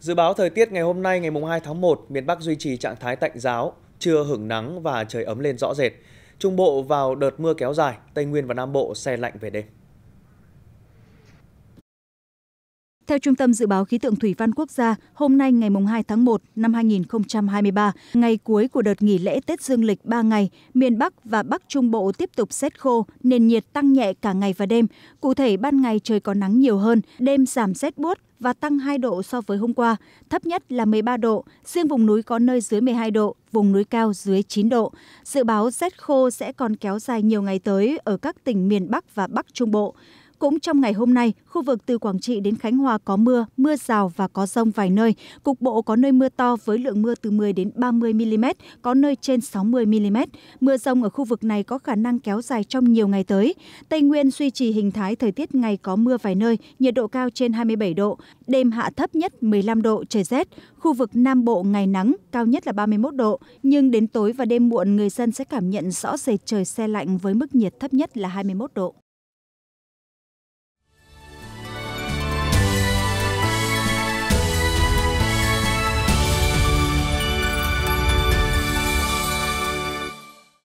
Dự báo thời tiết ngày hôm nay ngày 2 tháng 1, miền Bắc duy trì trạng thái tạnh giáo, trưa hưởng nắng và trời ấm lên rõ rệt. Trung Bộ vào đợt mưa kéo dài, Tây Nguyên và Nam Bộ xe lạnh về đêm. Theo Trung tâm Dự báo Khí tượng Thủy văn Quốc gia, hôm nay ngày 2 tháng 1 năm 2023, ngày cuối của đợt nghỉ lễ Tết Dương lịch 3 ngày, miền Bắc và Bắc Trung Bộ tiếp tục rét khô, nền nhiệt tăng nhẹ cả ngày và đêm. Cụ thể, ban ngày trời có nắng nhiều hơn, đêm giảm rét buốt và tăng 2 độ so với hôm qua, thấp nhất là 13 độ, riêng vùng núi có nơi dưới 12 độ, vùng núi cao dưới 9 độ. Dự báo rét khô sẽ còn kéo dài nhiều ngày tới ở các tỉnh miền Bắc và Bắc Trung Bộ cũng trong ngày hôm nay khu vực từ quảng trị đến khánh hòa có mưa mưa rào và có rông vài nơi cục bộ có nơi mưa to với lượng mưa từ 10 đến 30 mm có nơi trên 60 mm mưa rông ở khu vực này có khả năng kéo dài trong nhiều ngày tới tây nguyên duy trì hình thái thời tiết ngày có mưa vài nơi nhiệt độ cao trên 27 độ đêm hạ thấp nhất 15 độ trời rét khu vực nam bộ ngày nắng cao nhất là 31 độ nhưng đến tối và đêm muộn người dân sẽ cảm nhận rõ rệt trời xe lạnh với mức nhiệt thấp nhất là 21 độ